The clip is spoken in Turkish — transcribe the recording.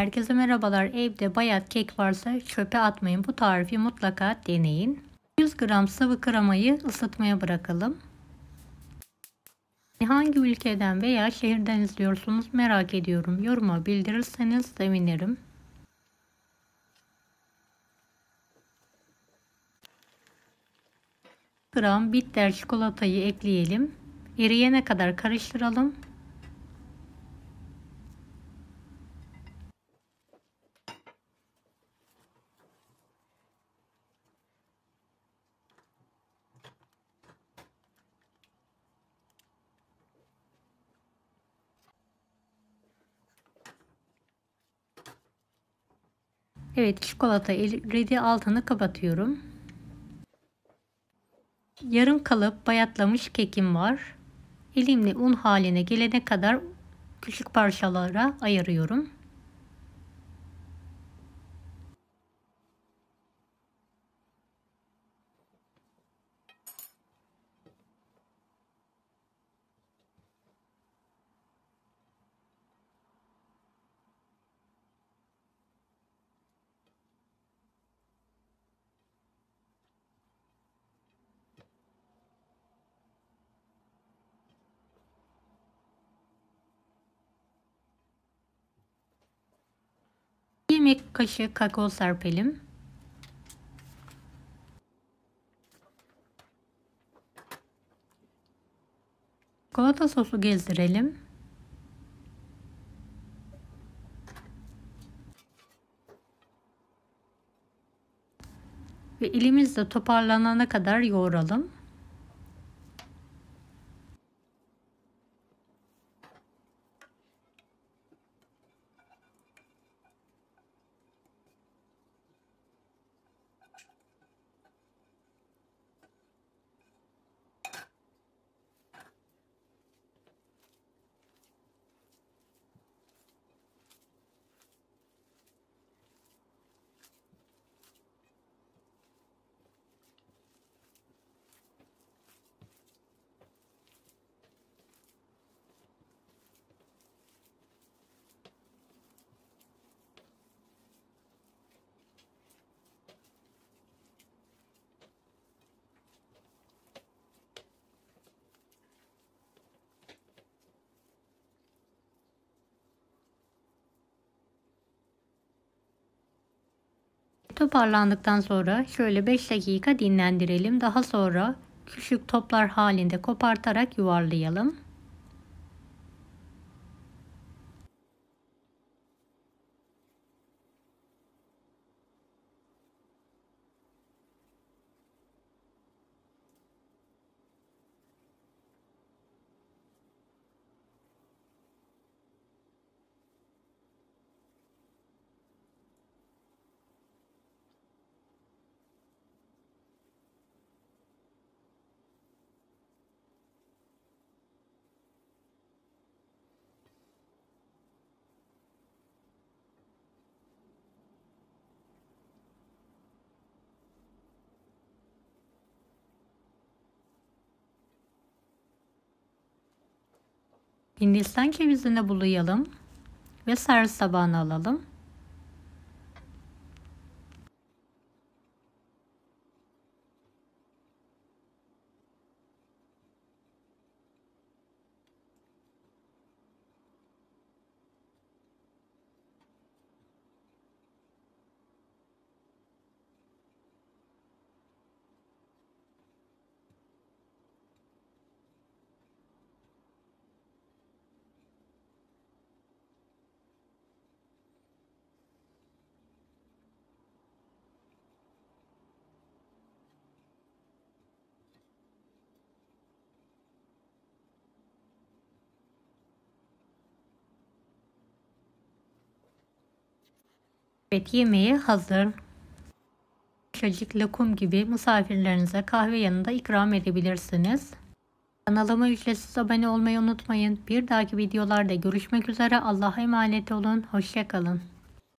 Herkese merhabalar. Evde bayat kek varsa çöpe atmayın. Bu tarifi mutlaka deneyin. 100 gram sıvı kremayı ısıtmaya bırakalım. Hangi ülkeden veya şehirden izliyorsunuz merak ediyorum. Yoruma bildirirseniz sevinirim. gram bitter çikolatayı ekleyelim. Eriyene kadar karıştıralım. Evet çikolata eridi altını kapatıyorum. Yarım kalıp bayatlamış kekim var. Elimle un haline gelene kadar küçük parçalara ayırıyorum. yemek kaşığı kakao serpelim. Çikolata sosu gezdirelim. Ve elimizle toparlanana kadar yoğuralım. Toparlandıktan sonra şöyle 5 dakika dinlendirelim. Daha sonra küçük toplar halinde kopartarak yuvarlayalım. Hindistan cevizini bulayalım ve sarı sabahını alalım. Evet yemeği hazır. Şacık lokum gibi misafirlerinize kahve yanında ikram edebilirsiniz. Kanalıma ücretsiz abone olmayı unutmayın. Bir dahaki videolarda görüşmek üzere. Allah'a emanet olun. Hoşçakalın.